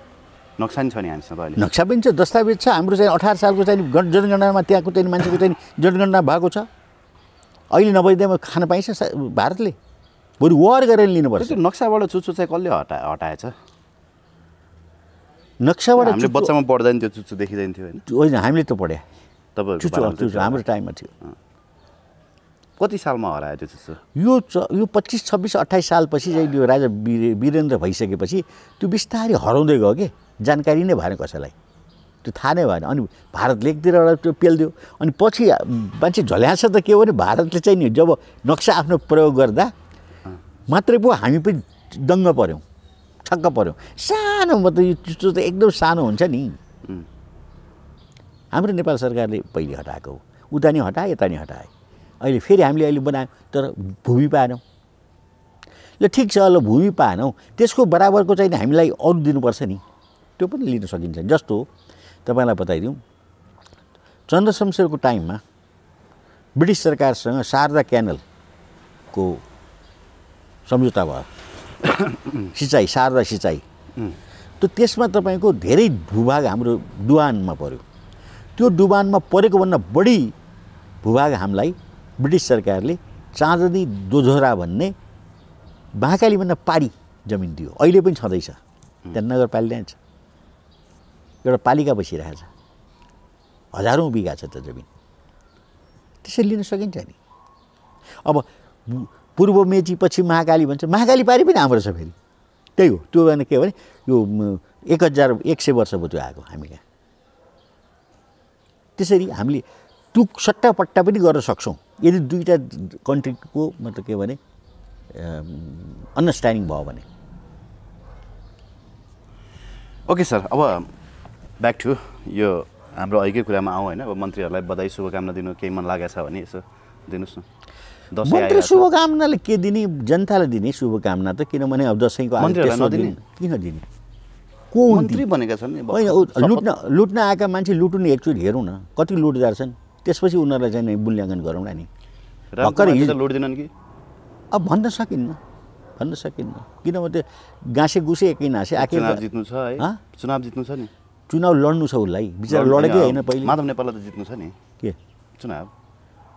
नक्सा नि छ नि हामीसँग अहिले नक्सा पनि छ दस्तावेज छ हाम्रो चाहिँ अठार सालको चाहिँ जनगणनामा त्यहाँको चाहिँ मान्छेको चाहिँ जनगणना भएको छ अहिले नभइदिएमा खान पाइन्छ भारतले बरु वार गरेर लिनुपर्छ त्यो नक्साबाट चुच्चो चाहिँ कसले हटा हटाएछ नक्साबाट हामीले बच्चामा पढ्दैन त्यो चुच्चो देखिँदैन थियो होइन हामीले त पढ्या तपाईँहरू चुच्चो हाम्रो टाइममा थियो कति सालमा हरायो त्यो चुच्चो यो यो पच्चिस छब्बिस अट्ठाइस सालपछि चाहिँ यो राजा वीरेन्द्र भइसकेपछि त्यो बिस्तारै हराउँदै गयो कि जानकारी नै भएन कसैलाई त्यो थाहा नै भएन अनि भारतले एकतिरबाट त्यो पेलिदियो अनि पछि मान्छे झल्यास त के हो भने भारतले चाहिँ नि जब नक्सा आफ्नो प्रयोग गर्दा मात्रै पो हामी पनि दङ्ग पऱ्यौँ छक्क पऱ्यौँ सानो मतलब यो त एकदम सानो हुन्छ नि हाम्रो नेपाल सरकारले पहिले हटाएको हो उता नि हटाए यता नि हटाए अहिले फेरि हामीले अहिले बनायौँ तर भूमि पाएनौँ ल ठिक छ ल भूमि पाएनौँ त्यसको बराबरको चाहिँ हामीलाई अरू दिनुपर्छ नि त्यो पनि लिन सकिन्छ जस्तो तपाईँलाई बताइदिउँ चन्द्र शमशेरको टाइममा ब्रिटिस सरकारसँग शारदा क्यानलको सम्झौता भयो सिँचाइ शारदा सिँचाइ त्यो त्यसमा तपाईँको धेरै भूभाग हाम्रो डुवानमा पऱ्यो त्यो डुवानमा परेको परेकोभन्दा बढी भूभाग हामीलाई ब्रिटिस सरकारले चाँदनी दोझोरा भन्ने बाँकालीभन्दा पारी जमिन दियो अहिले पनि छँदैछ त्यहाँ नगरपालिका छ एउटा पालिका बसिरहेको छ हजारौँ बिगा छ त जमिन त्यसरी लिन सकिन्छ नि अब पूर्व मेची पछि महाकाली भन्छ महाकाली पारि पनि हाम्रो छ फेरि त्यही हो त्यो भने के भने यो एक हजार एक सय वर्ष भयो त्यो आएको हामी कहाँ त्यसरी हामीले तुक सट्टापट्टा पनि गर्न सक्छौँ यदि दुईवटा कन्ट्रीको मतलब के भने अन्डरस्ट्यान्डिङ भयो भने ओके सर अब ब्याक टु यो हाम्रो अहिलेकै कुरामा आउँ होइन अब मन्त्रीहरूलाई बधाई शुभकामना दिनु केही मन लागेको छ भने यसो दिनुहोस् न मन्त्री शुभकामनाले के दिने जनताले दिने शुभकामना त किनभने अब दसैँको किन दिने को मन्त्री बनेका छन् होइन लुट्न लुट्न आएका मान्छे लुट्नु एकचोटि हेरौँ न कति लुटदार छन् त्यसपछि उनीहरूलाई चाहिँ मूल्याङ्कन गरौँ नि भर्खर हिजो लुट्दैनन् कि अब भन्न सकिन्न भन्न सकिन्न किनभने गाँसे गुसे एकै नासे आके जित्नु छ है चुनाव जित्नु छ नि चुनाव लड्नु छ उसलाई बिचरा लडेकै होइन पहिले माधव नेपाललाई त जित्नु छ नि के चुनाव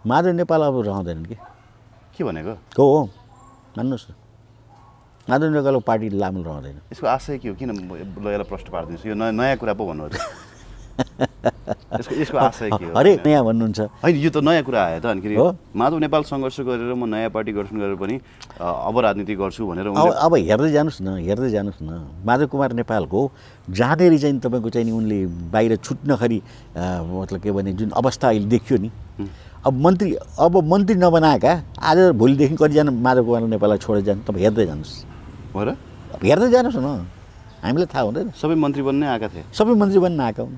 माधव नेपाल अब रहँदैनन् कि के भनेको हो हो मान्नुहोस् न माधव नेपालको पार्टी लामो रहँदैन यसको आशय के हो किन लगेर प्रश्न पारिदिनुहोस् यो नयाँ कुरा पो भन्नुहोस् यसको यसको आशय के हो हरेक नयाँ भन्नुहुन्छ होइन यो त नयाँ कुरा आयो त अनिखेरि माधव नेपाल सङ्घर्ष गरेर म नयाँ पार्टी गठन गरेर पनि अब राजनीति गर्छु भनेर अब हेर्दै जानुहोस् न हेर्दै जानुहोस् न माधव कुमार नेपालको जाँदै चाहिँ तपाईँको चाहिँ नि उनले बाहिर छुट्नखेरि मतलब के भने जुन अवस्था अहिले देखियो नि अब मन्त्री अब मन्त्री नबनाएका आज भोलिदेखि कतिजना माधव कुमार नेपाललाई छोडेर जानु तपाईँ हेर्दै जानुहोस् हो र हेर्दै जानुहोस् न हामीलाई थाहा हुँदैन सबै मन्त्री बन्नै आएका थिए सबै मन्त्री बन्न आएका हुन्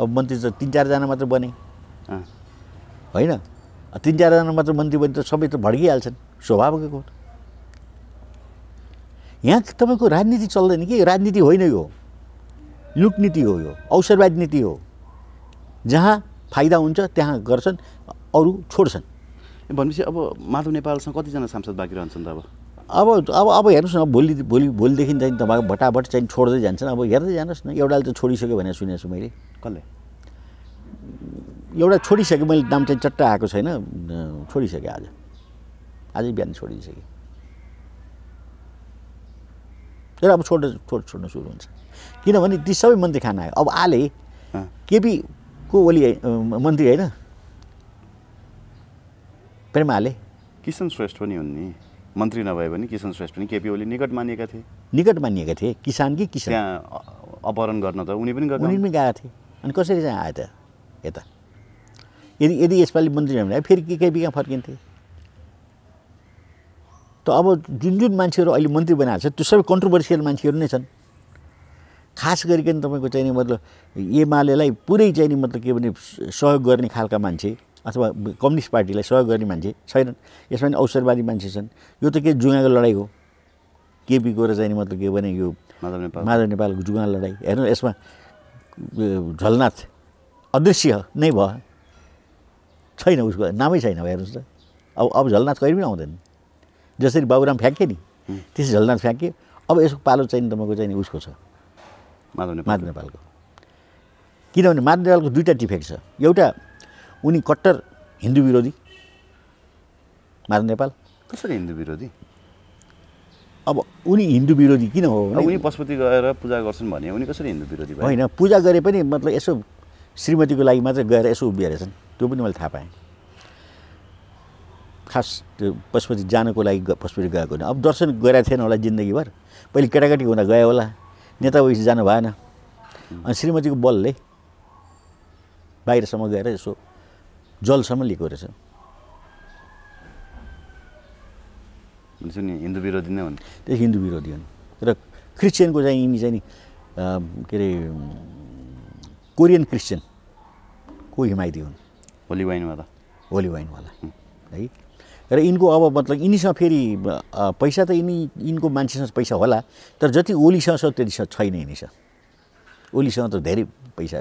अब मन्त्री त तिन चारजना मात्र बने होइन तिन चारजना मात्र मन्त्री बने त सबै त भड्किहाल्छन् स्वभावकै हो यहाँ तपाईँको राजनीति चल्दैन कि राजनीति होइन यो लुटनीति हो यो अवसरवाद नीति हो जहाँ फाइदा हुन्छ त्यहाँ गर्छन् अरू छोड्छन् भनेपछि अब माधव नेपालसँग कतिजना सांसद बाँकी रहन्छन् त अब अब अब अब हेर्नुहोस् न भोलि भोलि भोलिदेखि चाहिँ तपाईँको भटाभट चाहिँ छोड्दै जान्छन् अब हेर्दै जानुहोस् न एउटाले त छोडिसक्यो भनेर सुनेको छु मैले कसले एउटा छोडिसकेँ मैले दाम चाहिँ चट्टा आएको छैन छोडिसकेँ आज आजै बिहान छोडिसकेँ तर अब छोड छोड छोड्न सुरु हुन्छ किनभने ती सबै मन्त्री खान आयो अब आले केपीको ओली मन्त्री होइन प्रेम आले किसन श्रेष्ठ पनि हुन् नि मन्त्री नभए पनि किसान श्रेष्ठ पनि केपी ओली निकट मानिएका थिए निकट मानिएका थिए किसान कि किसान त्यहाँ अपहरण गर्न त उनी पनि उनी पनि गएका थिए अनि कसरी चाहिँ आयो त यता यदि यदि यसपालि मन्त्री नभए फेरि के केपी कहाँ फर्किन्थे त अब जुन जुन मान्छेहरू अहिले मन्त्री बनाएको छ त्यो सबै कन्ट्रोभर्सियल मान्छेहरू नै छन् खास गरिकन तपाईँको चाहिँ मतलब एमालेलाई पुरै नि मतलब के भने सहयोग गर्ने खालका मान्छे अथवा कम्युनिस्ट पार्टीलाई सहयोग गर्ने मान्छे छैनन् यसमा पनि अवसरवादी मान्छे छन् यो त के जुगाको लडाइँ हो केपीको र चाहिँ मतलब के भने यो माधव नेपाल माधव नेपालको जुगा लडाइँ हेर्नु यसमा झलनाथ अदृश्य नै भयो छैन उसको नामै छैन हेर्नुहोस् त अब अब झलनाथ कहिले पनि आउँदैन जसरी बाबुराम फ्याँके नि त्यसरी झलनाथ फ्याँके अब यसको पालो चाहिँ तपाईँको चाहिँ उसको छ माधव माधव नेपालको किनभने माधव नेपालको दुईवटा डिफेक्ट छ एउटा उनी कट्टर हिन्दू विरोधी माधव नेपाल कसरी हिन्दू विरोधी अब उनी हिन्दू विरोधी किन हो उनी पशुपति गएर पूजा गर्छन् भने उनी कसरी हिन्दू विरोधी होइन पूजा गरे पनि मतलब यसो श्रीमतीको लागि मात्रै गएर यसो उभिएर त्यो पनि मैले थाहा पाएँ खास त्यो पशुपति जानको लागि पशुपति गएको अब दर्शन गरेका थिएन होला जिन्दगीभर पहिले केटाकेटी हुँदा गयो होला नेता भएपछि जानु भएन अनि श्रीमतीको बलले बाहिरसम्म गएर यसो जलसम्म लिएको रहेछ नि हिन्दू विरोधी नै हुन् त्यही हिन्दू विरोधी हुन् र क्रिस्चियनको चाहिँ यिनी चाहिँ नि के अरे कोरियन क्रिस्चियन को हिमायती हुन् होली वाइनवाला होली वाइनवाला है र यिनको अब मतलब यिनीसँग फेरि पैसा त यिनी यिनको मान्छेसँग पैसा होला तर जति ओलीसँग छ त्यतिसँग छैन यिनीसँग ओलीसँग त धेरै पैसा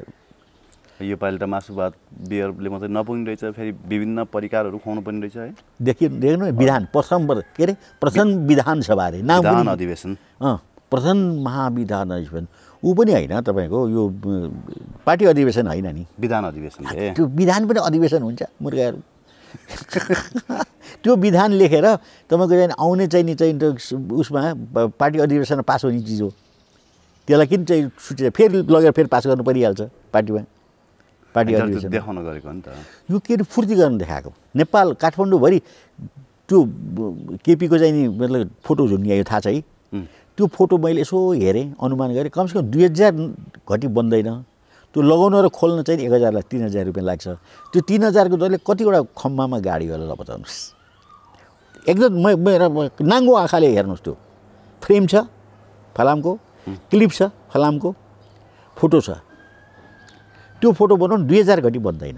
योपालि त मासु भात बियरले मात्रै नपुग्ने रहेछ फेरि विभिन्न परिकारहरू खुवाउनु पर्ने रहेछ है देखि देख्नु विधान प्रथम के अरे प्रथम विधानसभा अरे नाम अधिवेशन अँ प्रथम महाविधान अधिवेशन ऊ पनि होइन तपाईँको यो पार्टी अधिवेशन होइन नि विधान अधिवेशन त्यो विधान पनि अधिवेशन हुन्छ मुर्गाहरू त्यो विधान लेखेर तपाईँको चाहिँ आउने चाहिने चाहिँ उसमा पार्टी अधिवेशन पास हुने चिज हो त्यसलाई किन चाहिँ छुट्टी फेरि लगेर फेरि पास गर्नु परिहाल्छ पार्टीमा पार्टी देखाउन गरेको नि त यो के अरे फुर्ती गर्नु देखाएको नेपाल काठमाडौँभरि त्यो केपीको चाहिँ नि मतलब फोटो झुन्डियायो थाहा छ है त्यो फोटो मैले यसो हेरेँ अनुमान गरेँ कमसेकम दुई हजार घटी बन्दैन त्यो लगाउन र खोल्न चाहिँ एक हजारलाई तिन हजार रुपियाँ लाग्छ त्यो तिन हजारको दरले कतिवटा खम्बामा गाडी होला बताउनुहोस् एकदम म मेरो नाङ्गो आँखाले हेर्नुहोस् त्यो फ्रेम छ फलामको क्लिप छ फलामको फोटो छ त्यो फोटो बनाउनु दुई हजार घटी बन्दैन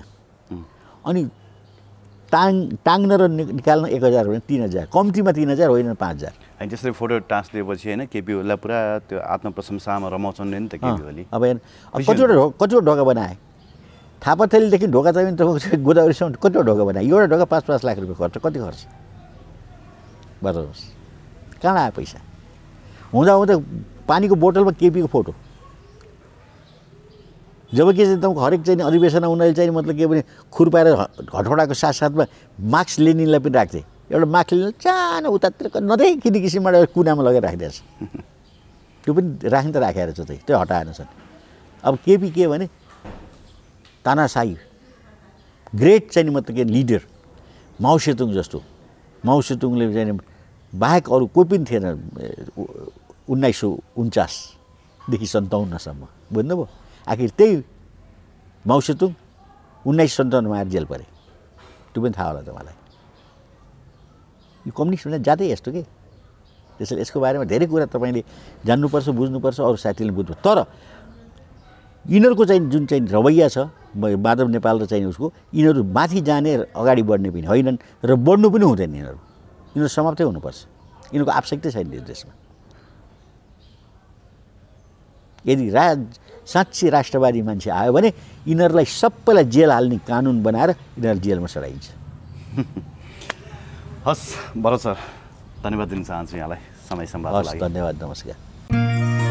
अनि टाङ टाङ्न र निकाल्न एक हजार होइन तिन हजार कम्तीमा तिन हजार होइन पाँच हजार अनि त्यसरी फोटो टाँस दिएपछि होइन केपी ओलीलाई पुरा त्यो आत्मप्रशंसामा रमाउँछन् नि त केपी ओली अब कतिवटा कतिवटा ढोका बनाए थापाथलीदेखि ढोका चाहिँ तपाईँको गोदावरीसम्म कतिवटा ढोका बनाए एउटा ढोका पाँच पाँच लाख रुपियाँ खर्च कति खर्च बताउनुहोस् कहाँ आयो पैसा हुँदा हुँदा पानीको बोतलमा केपीको फोटो जबकि चाहिँ तपाईँको हरेक चाहिँ अधिवेशनमा उनीहरूले चाहिँ मतलब के भने खुर्पाएर हटफडाको साथसाथमा मार्क्स लेनिनलाई पनि राख्थे एउटा मास्क लेनिन चानो उतातिर नदेखि किने किसिमबाट कुनामा लगेर राखिदिएछ त्यो पनि राख्ने त राखेर रहेछ त्यही त्यो हटाएन छन् अब केपी के भने तानासाई ग्रेट चाहिँ मतलब के लिडर माउ सेतुङ जस्तो माउ सेतुङले चाहिँ बाहेक अरू कोही पनि थिएन उन्नाइस सौ उन्चासदेखि सन्ताउन्नसम्म बुझ्नुभयो आखिर त्यही मौसेतुङ उन्नाइस सन्ताउन्नमा आएर जेल परे त्यो पनि थाहा होला तपाईँलाई यो कम्युनिस्ट भन्दा जातै यस्तो के त्यसैले यसको बारेमा धेरै कुरा तपाईँले जान्नुपर्छ बुझ्नुपर्छ अरू साथीले बुझ्नु तर यिनीहरूको चाहिँ जुन चाहिँ रवैया छ माधव नेपाल र चाहिँ उसको यिनीहरू माथि जाने र अगाडि बढ्ने पनि होइनन् र बढ्नु पनि हुँदैन यिनीहरू यिनीहरू समाप्तै हुनुपर्छ यिनीहरूको आवश्यकता छैन देशमा यदि राज साँच्चै राष्ट्रवादी मान्छे आयो भने यिनीहरूलाई सबैलाई जेल हाल्ने कानुन बनाएर यिनीहरू जेलमा सडाइन्छ हस् भरत सर धन्यवाद दिन चाहन्छु यहाँलाई समय सम्भाव धन्यवाद नमस्कार